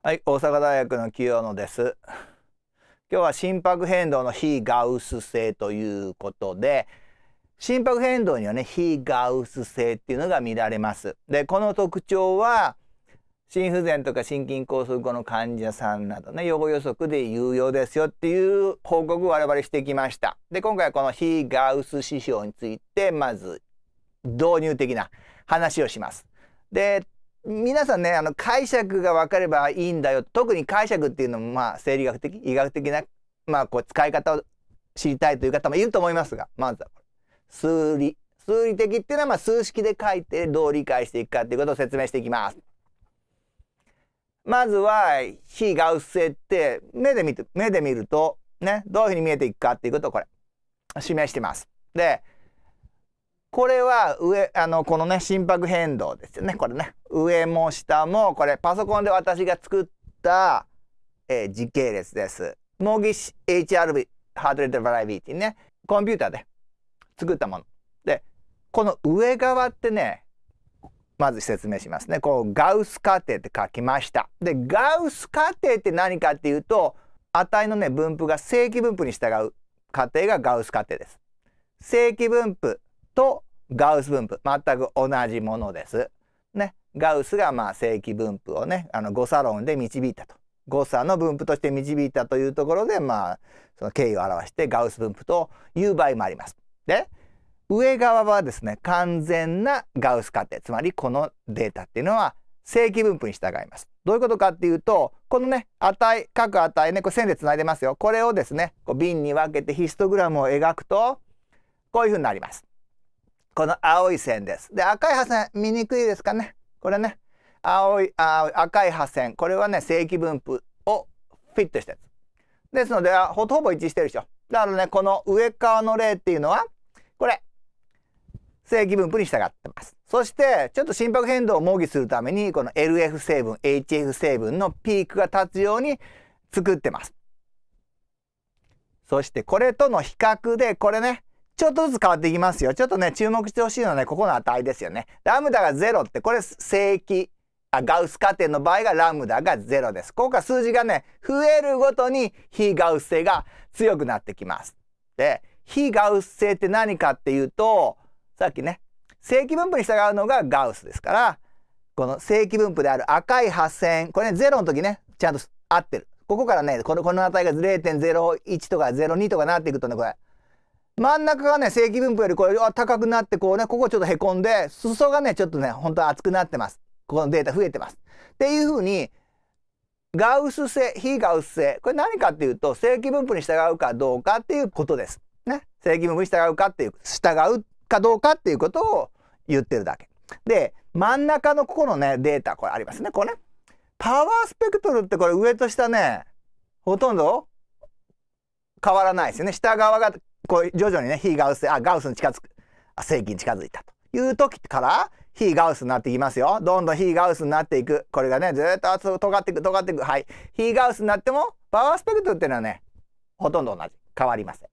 はい、大阪大学の清野です。今日は心拍変動の非ガウス性ということで、心拍変動にはね、非ガウス性っていうのが見られます。で、この特徴は、心不全とか心筋梗塞後の患者さんなどね、予防予測で有用ですよっていう報告を我々してきました。で、今回はこの非ガウス指標について、まず導入的な話をします。で、皆さんねあの解釈が分かればいいんだよ特に解釈っていうのもまあ生理学的医学的な、まあ、こう使い方を知りたいという方もいると思いますがまずは数理数理的っていうのはまあ数式で書いてどう理解していくかっていうことを説明していきます。まずは非ガウス性って目で見て目で見るとねどういうふうに見えていくかっていうことをこれ示してます。でこれは上、あの、このね、心拍変動ですよね。これね。上も下も、これ、パソコンで私が作った、えー、時系列です。模擬 HRV、ハードレートバラビティね。コンピューターで作ったもの。で、この上側ってね、まず説明しますね。こう、ガウス過程って書きました。で、ガウス過程って何かっていうと、値のね、分布が正規分布に従う過程がガウス過程です。正規分布とガウス分布全く同じものです。ね、ガウスがまあ正規分布をねあの誤差論で導いたと誤差の分布として導いたというところでまあその経緯を表してガウス分布という場合もあります。で上側はですね完全なガウス仮定つまりこのデータっていうのは正規分布に従います。どういうことかっていうとこのね値各値ねこれ線でつないでますよこれをですねこう瓶に分けてヒストグラムを描くとこういうふうになります。この青い線です。で、赤い破線、見にくいですかね。これね。青い、あ赤い破線。これはね、正規分布をフィットしたやつ。ですので、ほとほぼ一致してるでしょ。だからね、この上側の例っていうのは、これ、正規分布に従ってます。そして、ちょっと心拍変動を模擬するために、この LF 成分、HF 成分のピークが立つように作ってます。そして、これとの比較で、これね、ちょっとずつ変わっていきますよ。ちょっとね、注目してほしいのはね、ここの値ですよね。ラムダが0って、これ正規あガウス仮定の場合がラムダが0です。ここら数字がね、増えるごとに非ガウス性が強くなってきます。で、非ガウス性って何かっていうと、さっきね、正規分布に従うのがガウスですから、この正規分布である赤い0線、これね、0の時ね、ちゃんと合ってる。ここからね、このこの値が0.01とか02とかなっていくとね、これ、真ん中がね正規分布よりこれ高くなってこうねここちょっとへこんで裾がねちょっとね本当は厚くなってますここのデータ増えてますっていうふうにガウス性非ガウス性これ何かっていうと正規分布に従うかどうかっていうことです。ね、正規分布に従うかっていう従うかどうかっていうことを言ってるだけ。で真ん中のここのねデータこれありますねこれね。パワースペクトルってこれ上と下ねほとんど変わらないですよね。下側がこう徐々にね非ガウスあガウスに近づくあ正規に近づいたという時から非ガウスになっていきますよどんどん非ガウスになっていくこれがねずっと尖っていく尖っていくはい非ガウスになってもパワースペクトルっていうのはねほとんど同じ変わりません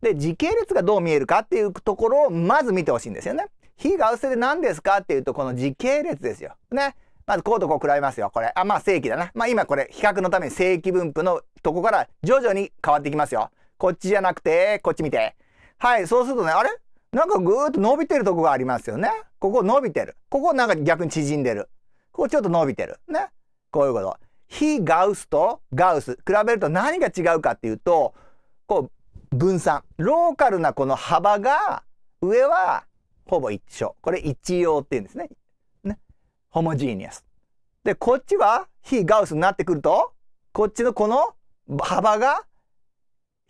で時系列がどう見えるかっていうところをまず見てほしいんですよね非ガウスで何ですかっていうとこの時系列ですよねまずこうとこう食らいますよこれあまあ正規だなまあ今これ比較のために正規分布のとこから徐々に変わってきますよこっちじゃなくて、こっち見て。はい、そうするとね、あれなんかぐーっと伸びてるとこがありますよね。ここ伸びてる。ここなんか逆に縮んでる。ここちょっと伸びてる。ね。こういうこと。非ガウスとガウス。比べると何が違うかっていうと、こう、分散。ローカルなこの幅が、上はほぼ一緒。これ一様って言うんですね。ね。ホモジーニアス。で、こっちは非ガウスになってくると、こっちのこの幅が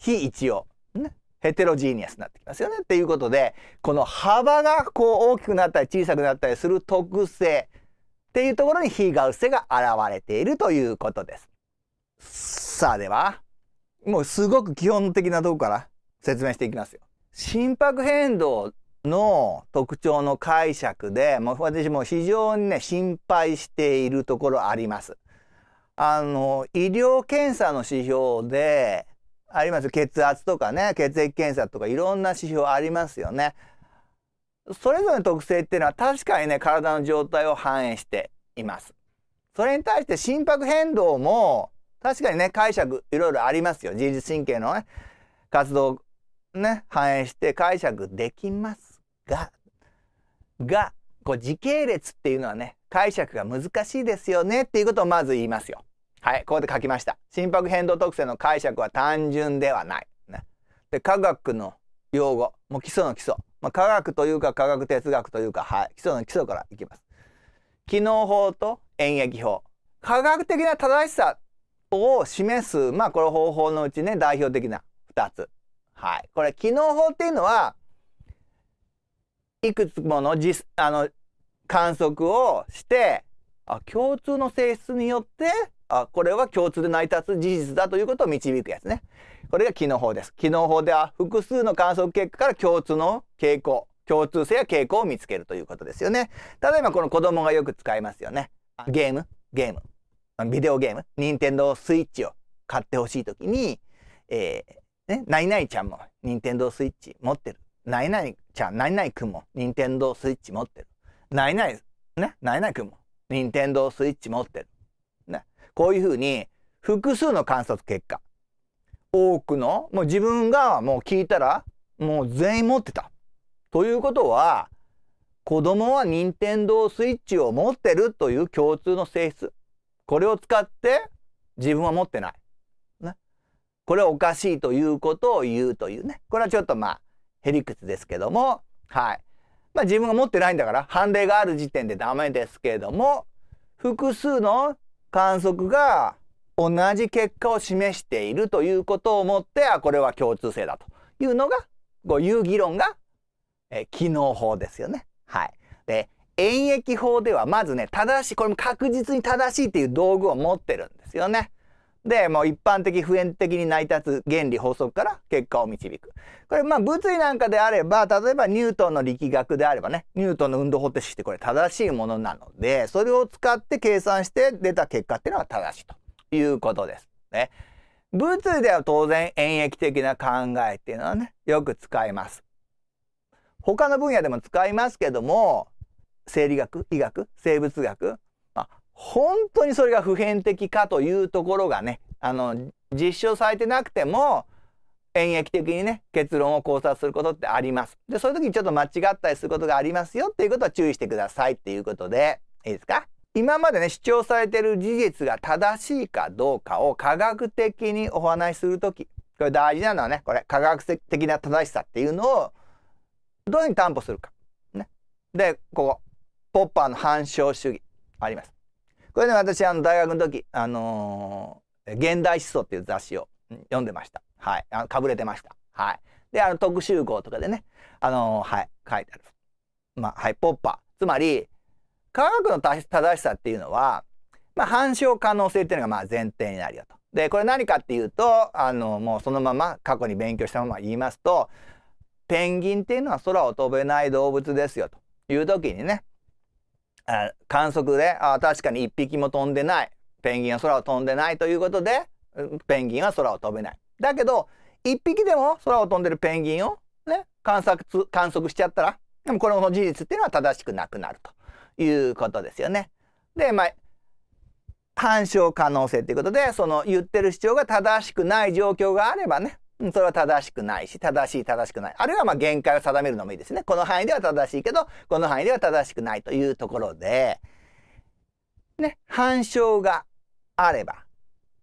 非一応、ね、ヘテロジーニアスになってきますよねっていうことでこの幅がこう大きくなったり小さくなったりする特性っていうところに非ガウス性が現れているということです。さあではもうすごく基本的なとこから説明していきますよ。心拍変動の特徴の解釈でもう私も非常にね心配しているところあります。あの医療検査の指標であります。血圧とかね、血液検査とかいろんな指標ありますよね。それぞれの特性っていうのは確かにね、体の状態を反映しています。それに対して心拍変動も確かにね、解釈いろいろありますよ。自律神経のね、活動ね、反映して解釈できますが、が、こう時系列っていうのはね、解釈が難しいですよねっていうことをまず言いますよ。はい、ここで書きました。心拍変動特性の解釈は単純ではない。ね、で、科学の用語、もう基礎の基礎。まあ、科学というか科学哲学というか、はい、基礎の基礎からいきます。機能法と演疫法。科学的な正しさを示す、まあ、この方法のうちね、代表的な2つ。はい。これ、機能法っていうのは、いくつもの実、あの、観測をして、あ、共通の性質によってあこれは共通で成り立つ事実だということを導くやつね。これが機能法です。機能法では複数の観測結果から共通の傾向、共通性や傾向を見つけるということですよね。ただいまこの子供がよく使いますよね。ゲーム、ゲーム、ビデオゲーム、任天堂スイッチを買ってほしいときに、えー、ね、ナイナイちゃんも任天堂スイッチ持ってる。ナイナイちゃん、ナイナイくんも任天堂スイッチ持ってる。ナイナイ、ね、ナイナイくんも任天堂スイッチ持ってる。こういうふうに複数の観察結果多くのもう自分がもう聞いたらもう全員持ってた。ということは子供は任天堂スイッチを持ってるという共通の性質これを使って自分は持ってない。ね、これはおかしいということを言うというねこれはちょっとまあへりくつですけどもはい。まあ自分が持ってないんだから判例がある時点でダメですけれども複数の観測が同じ結果を示しているということをもってあこれは共通性だというのがこういう議論が、え機能法ですよね。はい、で演疫法ではまずね正しいこれも確実に正しいっていう道具を持ってるんですよね。でもう一般的普遍的に成り立つ原理法則から結果を導くこれまあ物理なんかであれば例えばニュートンの力学であればねニュートンの運動方程式ってこれ正しいものなのでそれを使って計算して出た結果っていうのは正しいということですね。物理では当然演疫的な考えっていうのはねよく使います。他の分野でも使いますけども生理学医学生物学本当にそれが普遍的かというところがね、あの、実証されてなくても、演疫的にね、結論を考察することってあります。で、そういう時にちょっと間違ったりすることがありますよっていうことは注意してくださいっていうことで、いいですか今までね、主張されてる事実が正しいかどうかを科学的にお話しするとき、これ大事なのはね、これ科学的な正しさっていうのをどういうふうに担保するか。ね。で、ここ、ポッパーの反証主義あります。これね私あの大学の時あのー、現代思想」っていう雑誌を読んでましたはいあのかぶれてましたはいであの特集号とかでねあのー、はい書いてあるまあはいポッパーつまり科学の正しさっていうのは、まあ、反証可能性っていうのがまあ前提になるよと。でこれ何かっていうとあのもうそのまま過去に勉強したまま言いますとペンギンっていうのは空を飛べない動物ですよという時にね観測であ確かに1匹も飛んでないペンギンは空を飛んでないということでペンギンは空を飛べない。だけど1匹でも空を飛んでるペンギンをね観測観測しちゃったらでもこれの事実っていうのは正しくなくなるということですよね。でまあ反証可能性ということでその言ってる主張が正しくない状況があればねそれは正しくないし、正しい、正しくない。あるいはまあ限界を定めるのもいいですね。この範囲では正しいけど、この範囲では正しくないというところで、ね、反証があれば、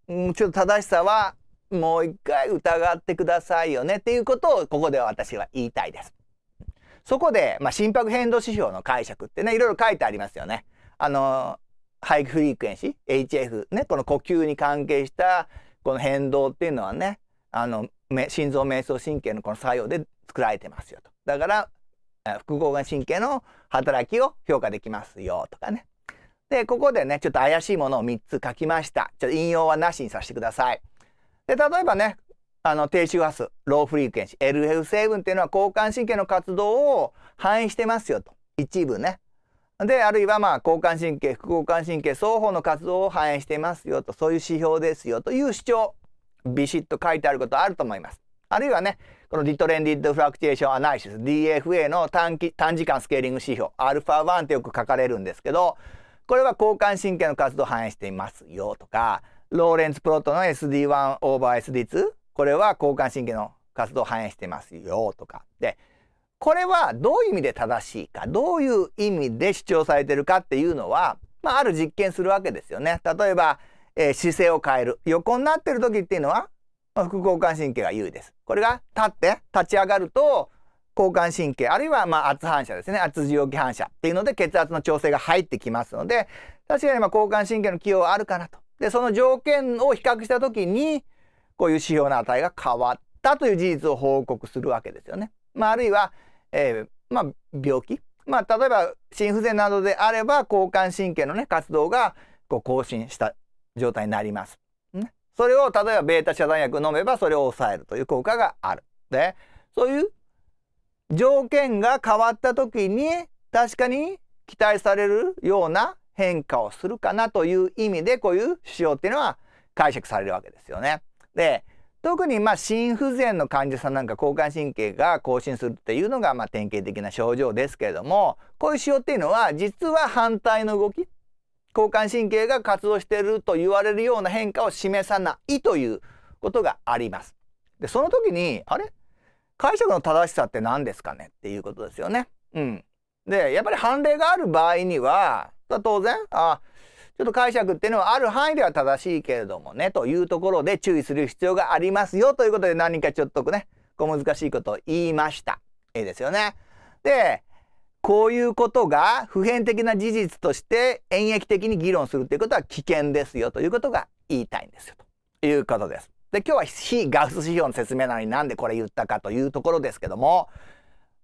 うん、ちょっと正しさはもう一回疑ってくださいよねっていうことをここでは私は言いたいです。そこで、まあ、心拍変動指標の解釈ってね、いろいろ書いてありますよね。あの、ハイフリークエンシー、HF、ね、この呼吸に関係したこの変動っていうのはね、あの、心臓瞑想神経のこの作用で作られてますよと。だから副交感神経の働きを評価できますよとかね。でここでねちょっと怪しいものを3つ書きました。ちょっと引用はなしにさせてください。で例えばねあの低周波数ローフリークエンシー l f 分っていうのは交感神経の活動を反映してますよと一部ね。であるいはまあ交感神経副交感神経双方の活動を反映してますよとそういう指標ですよという主張ビシッと書いてあることあると思います。あるいはね、このリトレンディッドフラクチュエーションアナリシス DFA の短期短時間スケーリング指標 α1 ってよく書かれるんですけど、これは交感神経の活動を反映していますよとか、ローレンツプロットの SD1 オーバー SD2 これは交感神経の活動を反映してますよとかでこれはどういう意味で正しいかどういう意味で主張されてるかっていうのは、まあ、ある実験するわけですよね。例えばえー、姿勢を変える。横になってる時っていうのは、副交感神経が優位です。これが立って立ち上がると交感神経あるいはま圧反射ですね圧受容器反射っていうので血圧の調整が入ってきますので確かにま交感神経の寄与はあるかなと。でその条件を比較した時にこういう指標の値が変わったという事実を報告するわけですよね。まあ、あるいは、えー、まあ、病気、まあ、例えば心不全などであれば交感神経のね活動がこう更新した状態になります。ね、それを例えばベータ遮断薬飲めばそれを抑えるという効果がある。でそういう条件が変わった時に確かに期待されるような変化をするかなという意味でこういう腫瘍っていうのは解釈されるわけですよね。で特にまあ心不全の患者さんなんか交感神経が更新するっていうのがま典型的な症状ですけれどもこういう腫瘍っていうのは実は反対の動き交感神経が活動していると言われるような変化を示さないということがあります。で、その時に、あれ解釈の正しさって何ですかねっていうことですよね。うん。で、やっぱり判例がある場合には、当然、あ、ちょっと解釈っていうのはある範囲では正しいけれどもね、というところで注意する必要がありますよということで何かちょっとね、小難しいことを言いました。いいですよね。で、こういうことが普遍的な事実として演疫的に議論するということは危険ですよということが言いたいんですよということです。で今日は非ガウス指標の説明なのになんでこれ言ったかというところですけども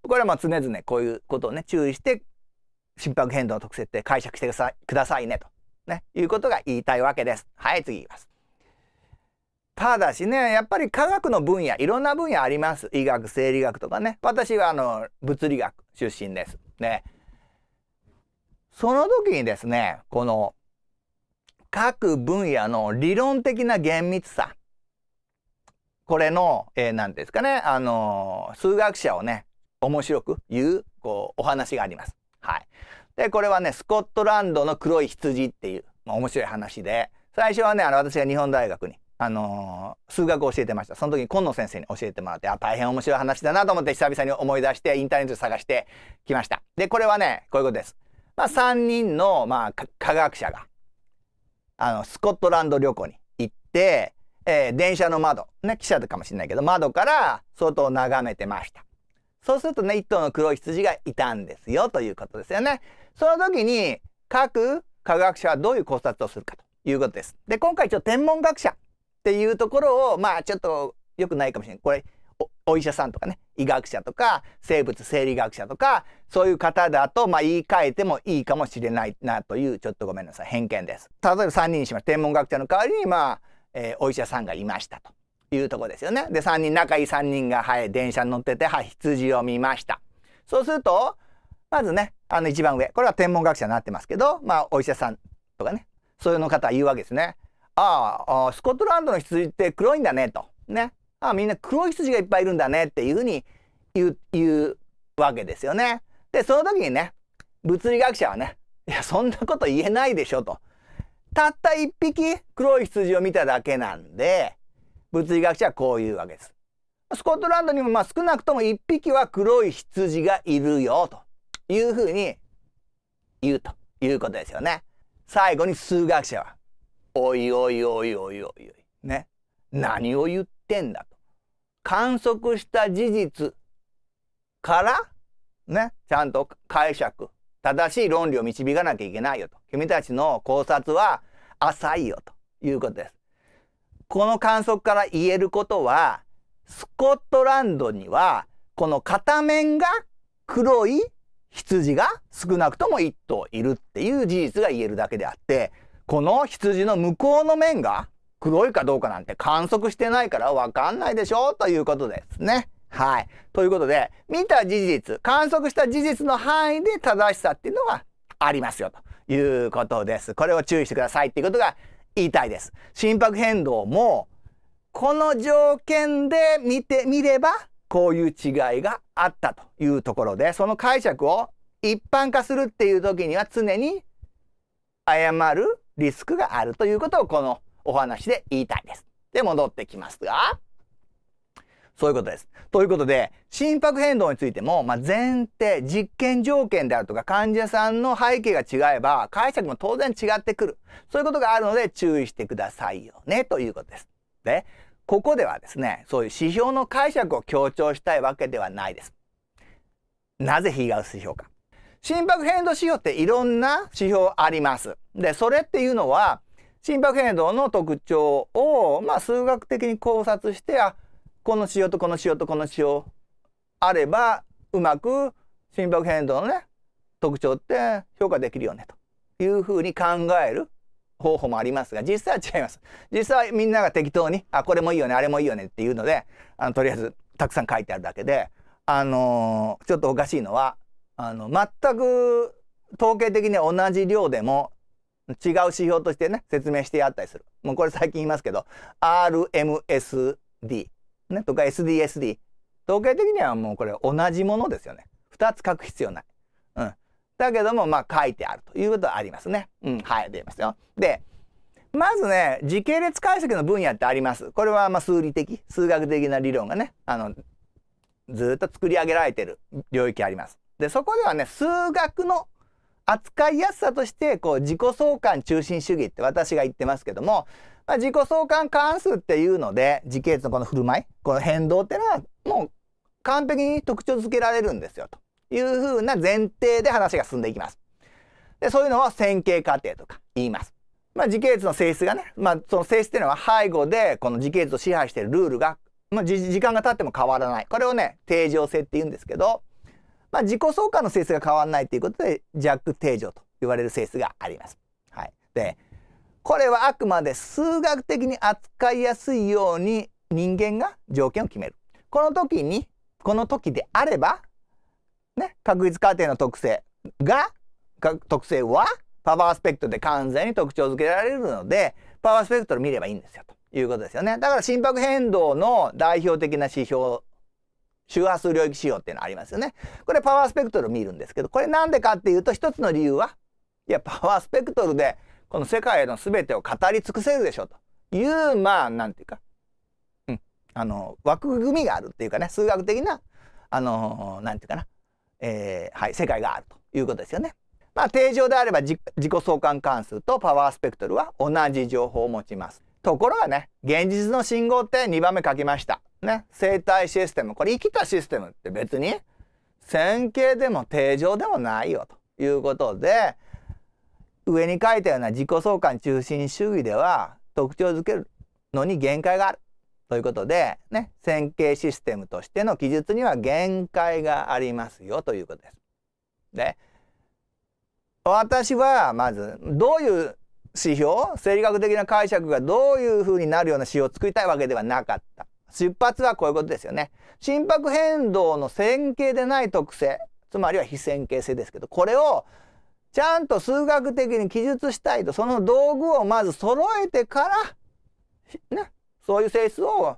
これはまあ常々こういうことをね注意して心拍変動の特性って解釈してくださいねと、ね、いうことが言いたいわけです。はい次いきます。ただしねやっぱり科学の分野いろんな分野あります医学生理学とかね私はあの物理学出身ですね。その時にですね、この各分野の理論的な厳密さ。これの、えー、ですかね、あのー、数学者をね、面白く言う、こう、お話があります。はい。で、これはね、スコットランドの黒い羊っていう、まあ、面白い話で、最初はね、あの、私が日本大学にあのー、数学を教えてました。その時に今野先生に教えてもらって、あ、大変面白い話だなと思って久々に思い出して、インターネットで探してきました。で、これはね、こういうことです。まあ、3人の、まあ、科学者が、あの、スコットランド旅行に行って、えー、電車の窓、ね、汽車かもしれないけど、窓から外を眺めてました。そうするとね、1頭の黒い羊がいたんですよ、ということですよね。その時に、各科学者はどういう考察をするかということです。で、今回一応天文学者っていうところを、まあちょっとよくないかもしれない。これお、お医者さんとかね、医学者とか、生物生理学者とか、そういう方だと、まあ言い換えてもいいかもしれないなという、ちょっとごめんなさい、偏見です。例えば3人にしまし天文学者の代わりに、まあ、えー、お医者さんがいましたというとこですよね。で、3人、仲いい3人が、はい、電車に乗ってて、はい、羊を見ました。そうすると、まずね、あの一番上、これは天文学者になってますけど、まあお医者さんとかね、そういうの方は言うわけですね。ああ、スコットランドの羊って黒いんだねと。ね。ああ、みんな黒い羊がいっぱいいるんだねっていうふうに言う、言うわけですよね。で、その時にね、物理学者はね、いや、そんなこと言えないでしょと。たった一匹黒い羊を見ただけなんで、物理学者はこう言うわけです。スコットランドにもまあ少なくとも一匹は黒い羊がいるよというふうに言うということですよね。最後に数学者はおいおいおいおいおいおい。ね。何を言ってんだと。観測した事実から、ね、ちゃんと解釈、正しい論理を導かなきゃいけないよと。君たちの考察は浅いよということです。この観測から言えることは、スコットランドには、この片面が黒い羊が少なくとも1頭いるっていう事実が言えるだけであって、この羊の向こうの面が黒いかどうかなんて観測してないからわかんないでしょということですね。はい。ということで、見た事実、観測した事実の範囲で正しさっていうのはありますよということです。これを注意してくださいっていうことが言いたいです。心拍変動も、この条件で見てみれば、こういう違いがあったというところで、その解釈を一般化するっていう時には常に誤るリスクがあるということをこのお話で言いたいです。で、戻ってきますが、そういうことです。ということで、心拍変動についても、まあ、前提、実験条件であるとか患者さんの背景が違えば、解釈も当然違ってくる。そういうことがあるので注意してくださいよね、ということです。で、ここではですね、そういう指標の解釈を強調したいわけではないです。なぜ非がウス指標か。心拍変動指標っていろんな指標あります。で、それっていうのは、心拍変動の特徴を、まあ、数学的に考察して、あ、この指標とこの指標とこの指標あれば、うまく心拍変動のね、特徴って評価できるよね、というふうに考える方法もありますが、実際は違います。実際はみんなが適当に、あ、これもいいよね、あれもいいよねっていうので、あのとりあえずたくさん書いてあるだけで、あのー、ちょっとおかしいのは、あの、全く統計的に同じ量でも違う指標としてね、説明してあったりする。もうこれ最近言いますけど、RMSD、ね、とか SDSD。統計的にはもうこれ同じものですよね。2つ書く必要ない。うん。だけども、まあ書いてあるということはありますね。うん、はい、出ますよ。で、まずね、時系列解析の分野ってあります。これはま数理的、数学的な理論がね、あの、ずっと作り上げられてる領域あります。で、そこではね、数学の扱いやすさとして、こう、自己相関中心主義って私が言ってますけども、まあ、自己相関関数っていうので、時系列のこの振る舞い、この変動っていうのは、もう完璧に特徴づけられるんですよ、というふうな前提で話が進んでいきます。で、そういうのを線形過程とか言います。まあ、時系列の性質がね、まあ、その性質っていうのは背後で、この時系列を支配しているルールが、まあ、時間が経っても変わらない。これをね、定常性って言うんですけど、まあ、自己相関の性質が変わらないということで弱定常と言われる性質があります。はい、でこれはあくまで数学的に扱いやすいように人間が条件を決める。この時にこの時であれば、ね、確率仮定の特性が特性はパワースペクトで完全に特徴づけられるのでパワースペクトル見ればいいんですよということですよね。だから心拍変動の代表的な指標周波数領域仕様っていうのありますよね。これパワースペクトル見るんですけど、これなんでかっていうと一つの理由は、いや、パワースペクトルでこの世界の全てを語り尽くせるでしょという、まあ、なんていうか、うん、あの、枠組みがあるっていうかね、数学的な、あの、なんていうかな、えー、はい、世界があるということですよね。まあ、定常であれば自己相関関数とパワースペクトルは同じ情報を持ちます。ところがね、現実の信号って2番目書きました。ね、生体システム。これ生きたシステムって別に線形でも定常でもないよということで、上に書いたような自己相関中心主義では特徴づけるのに限界がある。ということで、ね、線形システムとしての記述には限界がありますよということです。で、私はまずどういう指標生理学的な解釈がどういうふうになるような指標を作りたいわけではなかった。出発はこういうことですよね。心拍変動の線形でない特性、つまりは非線形性ですけど、これをちゃんと数学的に記述したいと、その道具をまず揃えてから、ね、そういう性質を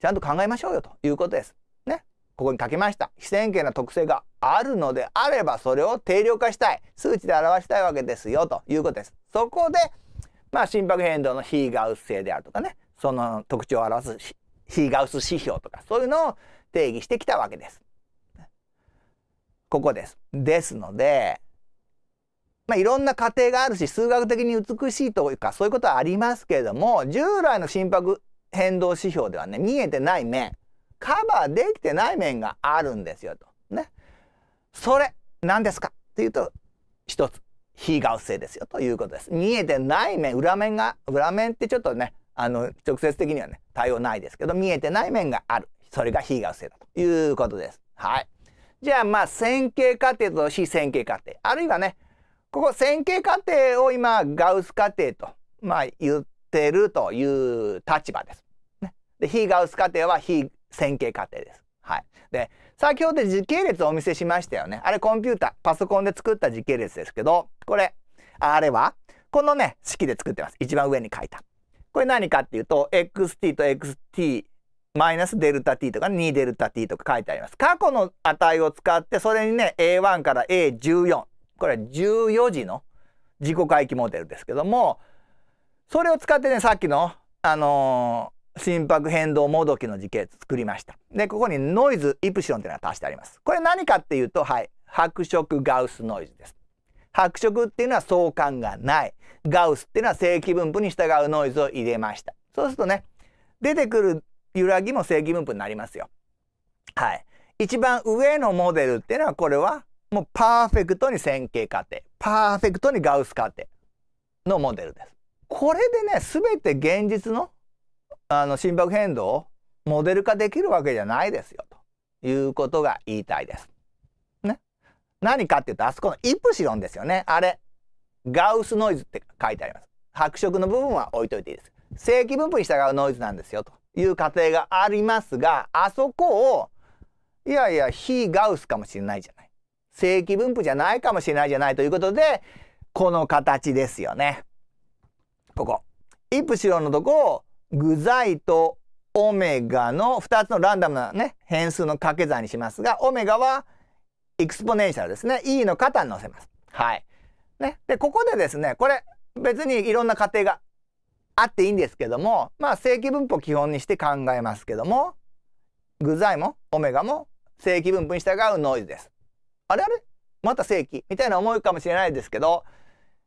ちゃんと考えましょうよということです。ね。ここに書きました。非線形な特性があるのであれば、それを定量化したい。数値で表したいわけですよということです。そこで、まあ、心拍変動の非がうス性であるとかね、その特徴を表す非ガウス指標とかそういうのを定義してきたわけです。ここです。ですので、まあ、いろんな過程があるし数学的に美しいというかそういうことはありますけれども従来の心拍変動指標ではね見えてない面カバーできてない面があるんですよと。ね。それ何ですかっていうと一つ非ガウス性ですよということです。見えてない面裏面が裏面ってちょっとねあの直接的にはね対応ないですけど見えてない面があるそれが非ス性だということです。はい、じゃあまあ線形過程と非線形過程あるいはねここ線形過程を今ガウス過程と、まあ、言ってるという立場です。ね、で非ガウス過程は非線形過程です。はい、で先ほど時系列をお見せしましたよね。あれコンピュータパソコンで作った時系列ですけどこれあれはこのね式で作ってます。一番上に書いた。これ何かっていうと xt と xt マイナスデルタ t とか2デルタ t とか書いてあります。過去の値を使ってそれにね a1 から a14 これは14時の自己回帰モデルですけどもそれを使ってねさっきのあのー、心拍変動もどきの時系図作りました。でここにノイズイプシロンっていうのが足してあります。これ何かっていうとはい白色ガウスノイズです。白色っていうのは相関がない。ガウスっていうのは正規分布に従うノイズを入れました。そうするとね、出てくる揺らぎも正規分布になりますよ。はい。一番上のモデルっていうのはこれはもうパーフェクトに線形過程、パーフェクトにガウス過程のモデルです。これでね、全て現実のあの心拍変動をモデル化できるわけじゃないですよということが言いたいです。何かっていうとあそこのイプシロンですよねあれガウスノイズって書いてあります白色の部分は置いといていいです正規分布に従うノイズなんですよという過程がありますがあそこをいやいや非ガウスかもしれないじゃない正規分布じゃないかもしれないじゃないということでこの形ですよねここイプシロンのとこを具材とオメガの2つのランダムなね変数の掛け算にしますがオメガはエクスポネンシャルですね。E の肩に乗せます。はい。ね。で、ここでですね、これ別にいろんな過程があっていいんですけども、まあ正規分布を基本にして考えますけども、具材もオメガも正規分布に従うノイズです。あれあれまた正規みたいな思うかもしれないですけど、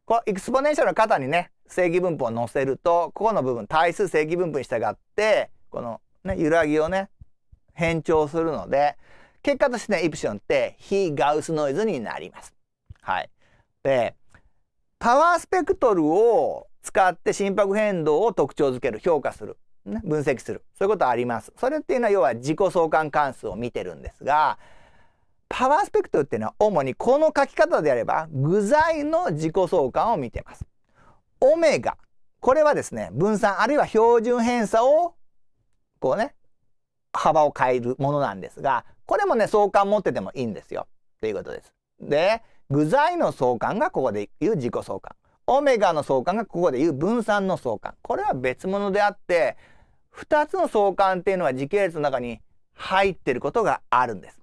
このエクスポネンシャルの肩にね、正規分布を載せると、ここの部分、対数正規分布に従って、このね、揺らぎをね、変調するので、結果としてねイプシロンって非ガウスノイズになります。はい、でパワースペクトルを使って心拍変動を特徴づける評価する、ね、分析するそういうことあります。それっていうのは要は自己相関関数を見てるんですがパワースペクトルっていうのは主にこの書き方であれば具材の自己相関を見てます。オメガこれはですね分散あるいは標準偏差をこうね幅を変えるものなんですがこれもね、相関持っててもいいんですよ。ということです。で、具材の相関がここでいう自己相関。オメガの相関がここでいう分散の相関。これは別物であって、2つの相関っていうのは時系列の中に入ってることがあるんです。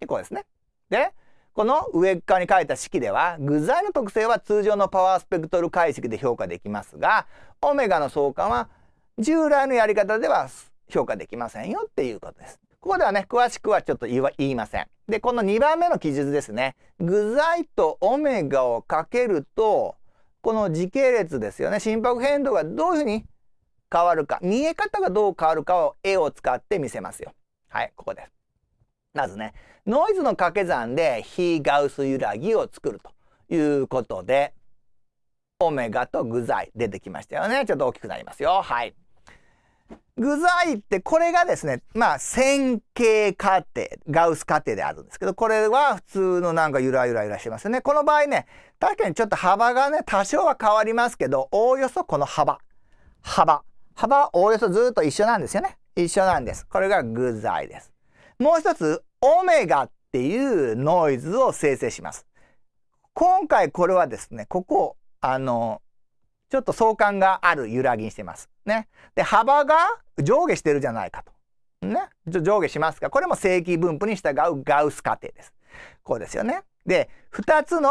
結構ですね。で、この上側に書いた式では、具材の特性は通常のパワースペクトル解析で評価できますが、オメガの相関は従来のやり方では評価できませんよっていうことです。ここではね、詳しくはちょっと言いません。で、この2番目の記述ですね。具材とオメガをかけると、この時系列ですよね。心拍変動がどういうふうに変わるか、見え方がどう変わるかを絵を使って見せますよ。はい、ここです。まずね、ノイズの掛け算で非ガウス揺らぎを作るということで、オメガと具材出てきましたよね。ちょっと大きくなりますよ。はい。具材ってこれがですね、まあ線形過程、ガウス過程であるんですけど、これは普通のなんかゆらゆらゆらしてますよね。この場合ね、確かにちょっと幅がね、多少は変わりますけど、おおよそこの幅。幅。幅はおおよそずっと一緒なんですよね。一緒なんです。これが具材です。もう一つ、オメガっていうノイズを生成します。今回これはですね、ここを、あの、ちょっと相関がある揺らぎにしてます。ね。で、幅が上下してるじゃないかと。ね。上下しますが、これも正規分布に従うガウス過程です。こうですよね。で、2つの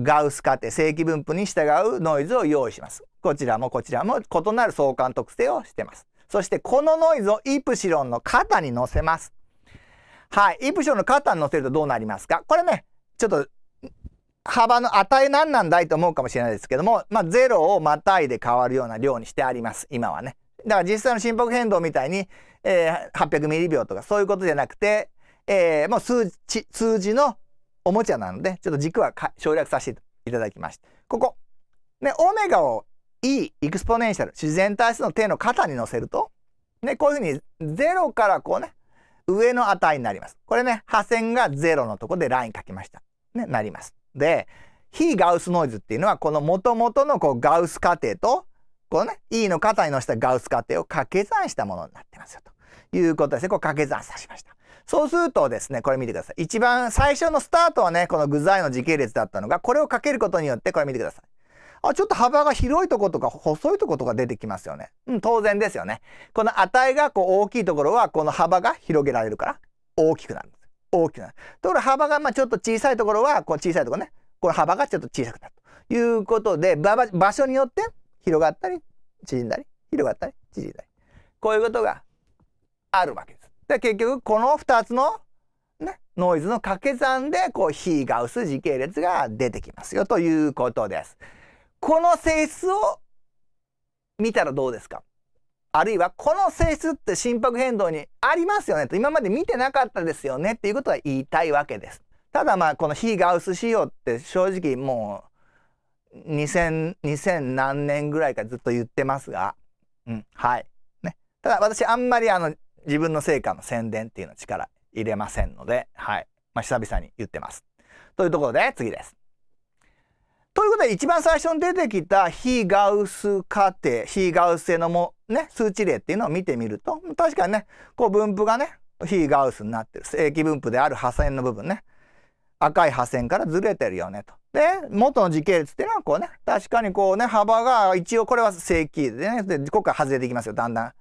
ガウス過程、正規分布に従うノイズを用意します。こちらもこちらも異なる相関特性をしてます。そしてこのノイズをイプシロンの肩に乗せます。はい。イプシロンの肩に乗せるとどうなりますかこれね、ちょっと幅の値何なんだいと思うかもしれないですけども、まあ、0をまたいで変わるような量にしてあります。今はね。だから実際の心拍変動みたいに、えー、800ミリ秒とかそういうことじゃなくて、えー、もう数値、数字のおもちゃなので、ちょっと軸は省略させていただきました。ここ。ね、オメガを E エクスポネンシャル、自然体数の手の肩に乗せると、ね、こういうふうに0からこうね、上の値になります。これね、破線が0のとこでライン書きました。ね、なります。で非ガウスノイズっていうのはこのもともとのこうガウス過程とこのね E の肩に乗せたガウス過程を掛け算したものになってますよということですねこう掛け算さしました。そうするとですね、これ見てください。一番最初のスタートはね、この具材の時系列だったのが、これをかけることによって、これ見てください。あ、ちょっと幅が広いとことか細いとことか出てきますよね。うん、当然ですよね。この値がこう大きいところは、この幅が広げられるから、大きくなる。大きくなる。ところ幅がまあちょっと小さいところは、こう小さいところね、この幅がちょっと小さくなるということで、場所によって広がったり、縮んだり、広がったり、縮んだり。こういうことがあるわけです。で、結局この2つのね、ノイズの掛け算で、こう、比が薄時系列が出てきますよということです。この性質を見たらどうですかあるいはこの性質って心拍変動にありますよねと今まで見てなかったですよねっていうことは言いたいわけです。ただまあこの非ガウス仕様って正直もう2000、2000何年ぐらいかずっと言ってますが、うん、はい。ね。ただ私あんまりあの自分の成果の宣伝っていうの力入れませんので、はい。まあ久々に言ってます。というところで次です。ということで一番最初に出てきた非ガウス過程非ガウス性のも、ね、数値例っていうのを見てみると確かにねこう分布がね非ガウスになってる正規分布である破線の部分ね赤い破線からずれてるよねと。で元の時系列っていうのはこうね確かにこうね幅が一応これは正規でねで今回外れていきますよだんだん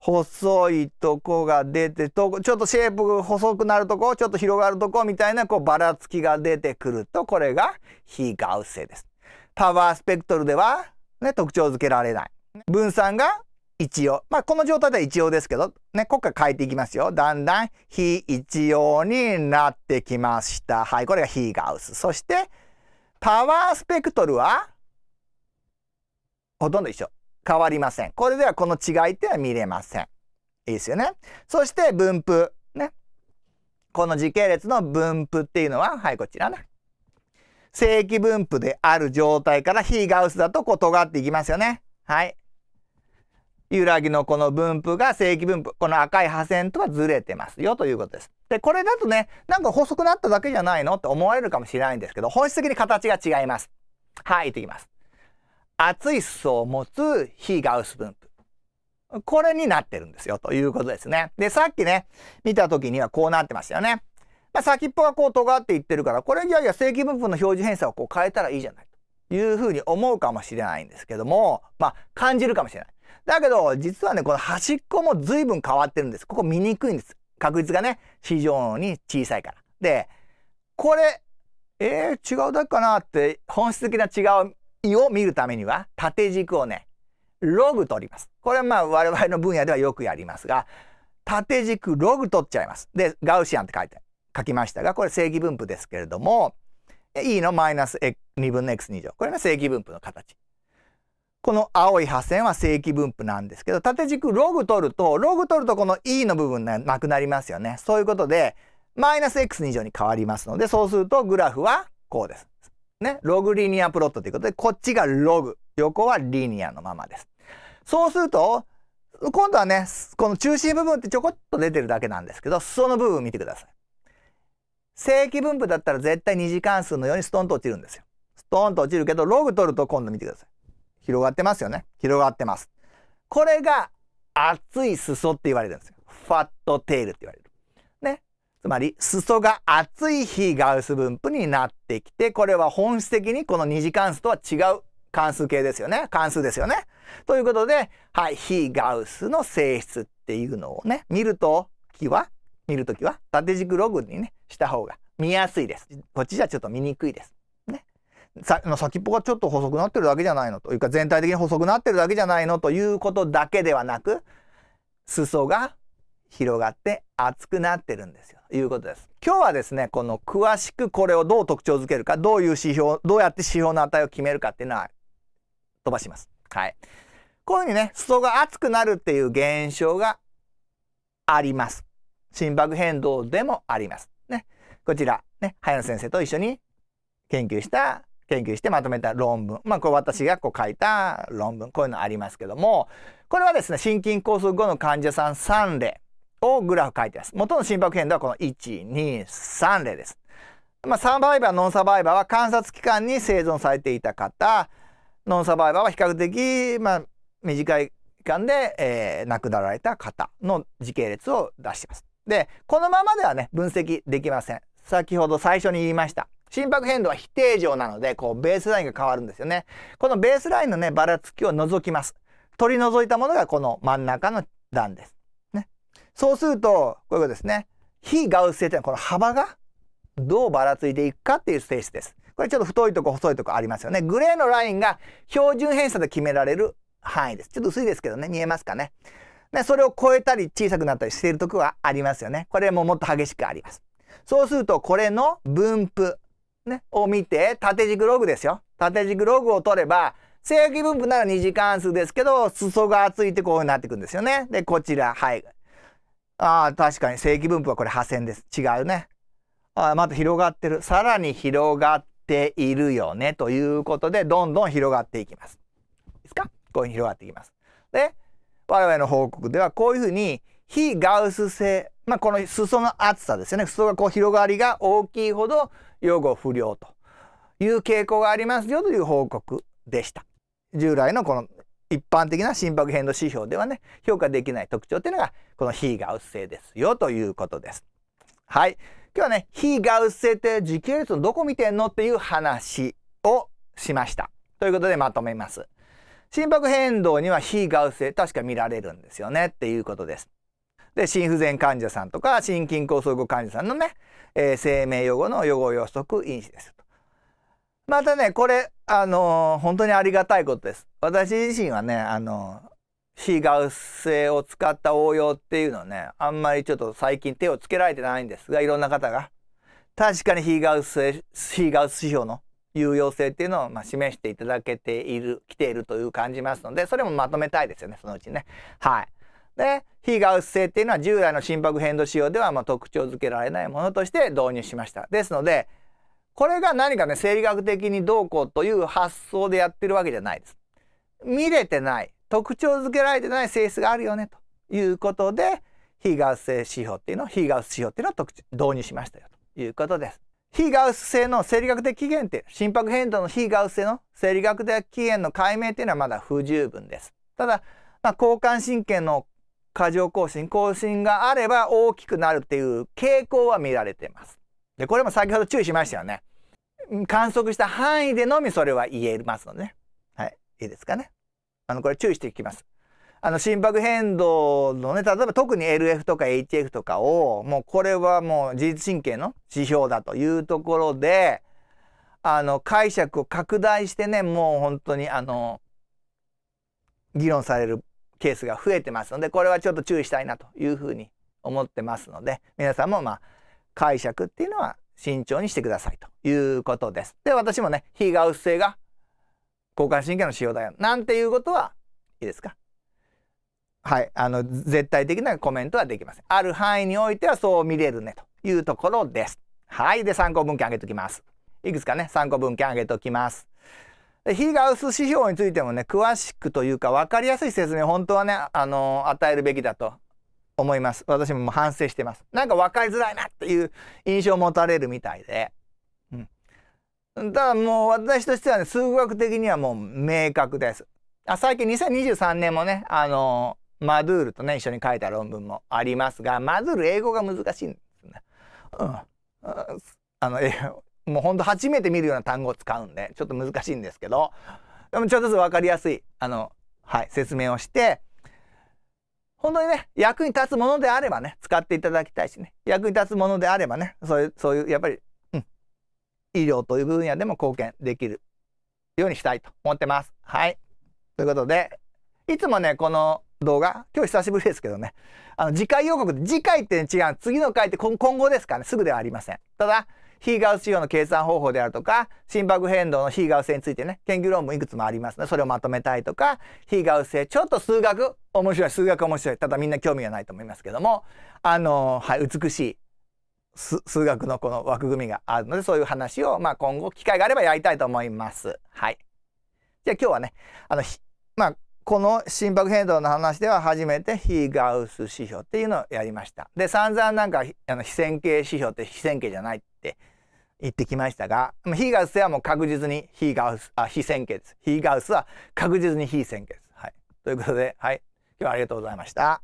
細いとこが出てとちょっとシェイプ細くなるとこちょっと広がるとこみたいなこうばらつきが出てくるとこれが非ガウス性です。パワースペクトルでは、ね、特徴づけられない。分散が一様。まあこの状態では一様ですけどねここから変えていきますよ。だんだん非一様になってきました。はいこれが非ガウス。そしてパワースペクトルはほとんど一緒。変わりません。これではこの違いっては見れません。いいですよね。そして分布。ね。この時系列の分布っていうのは、はい、こちらね。正規分布である状態から非ガウスだとこう尖っていきますよね。はい。ゆらぎのこの分布が正規分布。この赤い破線とはずれてますよということです。で、これだとね、なんか細くなっただけじゃないのって思われるかもしれないんですけど、本質的に形が違います。はい、いってきます。熱い裾を持つ非ガウス分布。これになってるんですよ、ということですね。で、さっきね、見た時にはこうなってましたよね。まあ、先っぽがこう尖っていってるから、これいやいや正規分布の表示偏差をこう変えたらいいじゃない。というふうに思うかもしれないんですけども、まあ、感じるかもしれない。だけど、実はね、この端っこも随分変わってるんです。ここ見にくいんです。確率がね、非常に小さいから。で、これ、えー、違うだけかなって、本質的な違う位を見るためには縦軸をねログ取ります。これはまあ我々の分野ではよくやりますが縦軸ログ取っちゃいます。でガウシアンって書いて書きましたがこれ正規分布ですけれども e のマイナス2分の x2 乗これが正規分布の形。この青い波線は正規分布なんですけど縦軸ログ取るとログ取るとこの e の部分がなくなりますよね。そういうことでマイナス x2 乗に変わりますのでそうするとグラフはこうです。ね、ログリニアプロットということで、こっちがログ、横はリニアのままです。そうすると、今度はね、この中心部分ってちょこっと出てるだけなんですけど、裾の部分見てください。正規分布だったら絶対二次関数のようにストンと落ちるんですよ。ストンと落ちるけど、ログ取ると今度見てください。広がってますよね。広がってます。これが熱い裾って言われるんですよ。ファットテールって言われる。つまり裾が厚い非ガウス分布になってきて、これは本質的にこの二次関数とは違う関数形ですよね。関数ですよね。ということで、はい、非ガウスの性質っていうのをね、見るときは、見るときは縦軸ログにね、した方が見やすいです。こっちじゃちょっと見にくいです。ね。さ先っぽがちょっと細くなってるだけじゃないのというか、全体的に細くなってるだけじゃないのということだけではなく、裾が広がって厚くなってるんですよ。いうことです。今日はですね、この詳しくこれをどう特徴づけるか、どういう指標、どうやって指標の値を決めるかっていうのは飛ばします。はい。こういうふうにね、裾が熱くなるっていう現象があります。心拍変動でもあります。ね。こちら、ね、早野先生と一緒に研究した、研究してまとめた論文。まあ、これ私がこう書いた論文。こういうのありますけども、これはですね、心筋梗塞後の患者さん3例。をグラフ書いてます。元の心拍変動はこの1230です。まあ、サバイバーノンサバイバーは観察期間に生存されていた方ノンサバイバーは比較的、まあ、短い期間で、えー、亡くなられた方の時系列を出してます。でこのままではね分析できません。先ほど最初に言いました心拍変動は非定常なのでこうベースラインが変わるんですよね。このベースラインのねばらつきを除きます。取り除いたものがこの真ん中の段です。そうすると、こういうことですね。非ガウス性というのはこの幅がどうばらついていくかっていう性質です。これちょっと太いとこ細いとこありますよね。グレーのラインが標準偏差で決められる範囲です。ちょっと薄いですけどね、見えますかね。で、それを超えたり小さくなったりしているとこがありますよね。これももっと激しくあります。そうすると、これの分布、ね、を見て、縦軸ログですよ。縦軸ログを取れば、正規分布なら2次関数ですけど、裾が厚いってこういう風になっていくんですよね。で、こちら、はい。ああ、確かに正規分布はこれ破線です。違うね。あまた広がってる。さらに広がっているよね。ということで、どんどん広がっていきます。いいですかこういうふうに広がっていきます。で、我々の報告ではこういうふうに非ガウス性、まあ、この裾の厚さですよね。裾がこう広がりが大きいほど予後不良という傾向がありますよという報告でした。従来のこの一般的な心拍変動指標ではね、評価できない特徴というのが、この非ガウス性ですよということです。はい。今日はね、非ガウス性って時系列のどこ見てんのっていう話をしました。ということでまとめます。心拍変動には非ガウス性確か見られるんですよねっていうことです。で、心不全患者さんとか心筋梗塞患者さんのね、えー、生命予後の予後予測因子ですと。またね、これ、あのー、本当にありがたいことです。私自身はね、あのー、非ガウス製を使った応用っていうのね、あんまりちょっと最近手をつけられてないんですが、いろんな方が。確かに非ガウス製、非ガウス指標の有用性っていうのを、まあ、示していただけている、来ているという感じますので、それもまとめたいですよね、そのうちね。はい。で、非ガウス性っていうのは従来の心拍変動仕様ではま特徴づけられないものとして導入しました。ですので、これが何かね、生理学的にどうこうという発想でやってるわけじゃないです。見れてない、特徴づけられてない性質があるよね、ということで、非ガウス性指標っていうのを、非ガウス指標っていうのを特徴導入しましたよ、ということです。非ガウス性の生理学的起源って、心拍変動の非ガウス性の生理学的起源の解明っていうのはまだ不十分です。ただ、まあ、交感神経の過剰更新、更新があれば大きくなるっていう傾向は見られています。で、これも先ほど注意しましたよね。観測した範囲でのみそれは言えますのでね。はい。いいですかね。あの、これ注意していきます。あの、心拍変動のね、例えば特に LF とか HF とかを、もうこれはもう自律神経の指標だというところで、あの、解釈を拡大してね、もう本当にあの、議論されるケースが増えてますので、これはちょっと注意したいなというふうに思ってますので、皆さんもまあ、解釈っていうのは慎重にしてくださいということです。で、私もね、非ガウス性が交感神経の使用だよ。なんていうことはいいですかはい、あの、絶対的なコメントはできません。ある範囲においてはそう見れるねというところです。はい、で、参考文献あげときます。いくつかね、参考文献あげときます。非ガウス指標についてもね、詳しくというか分かりやすい説明、本当はね、あの、与えるべきだと思います。私も反省してます。なんか分かりづらいなっていう印象を持たれるみたいで。うん。ただもう私としてはね、数学的にはもう明確です。あ最近2023年もね、あのー、マドゥールとね、一緒に書いた論文もありますが、マドゥール英語が難しいんですね。うん。あの、もうほんと初めて見るような単語を使うんで、ちょっと難しいんですけど、でもちょっとずつ分かりやすい、あの、はい、説明をして、本当にね、役に立つものであればね、使っていただきたいしね、役に立つものであればね、そういう、そういう、やっぱり、うん、医療という分野でも貢献できるようにしたいと思ってます。はい。ということで、いつもね、この動画、今日久しぶりですけどね、あの、次回予告で、次回って、ね、違う、次の回って今後ですからね、すぐではありません。ただ、ヒーガウス指標の計算方法であるとか、心拍変動の非ーガウス性についてね、研究論文いくつもありますの、ね、で、それをまとめたいとか、ヒーガウス性、ちょっと数学、面白い、数学面白い。ただみんな興味がないと思いますけども、あの、はい、美しい数学のこの枠組みがあるので、そういう話を、まあ今後、機会があればやりたいと思います。はい。じゃあ今日はね、あの、まあ、この心拍変動の話では初めて非ガウス指標っていうのをやりました。で散々なんかあの非線形指標って非線形じゃないって言ってきましたが非ガウスではもう確実に非ガウスあ非線形です。非ガウスは確実に非線形です。はい、ということで、はい、今日はありがとうございました。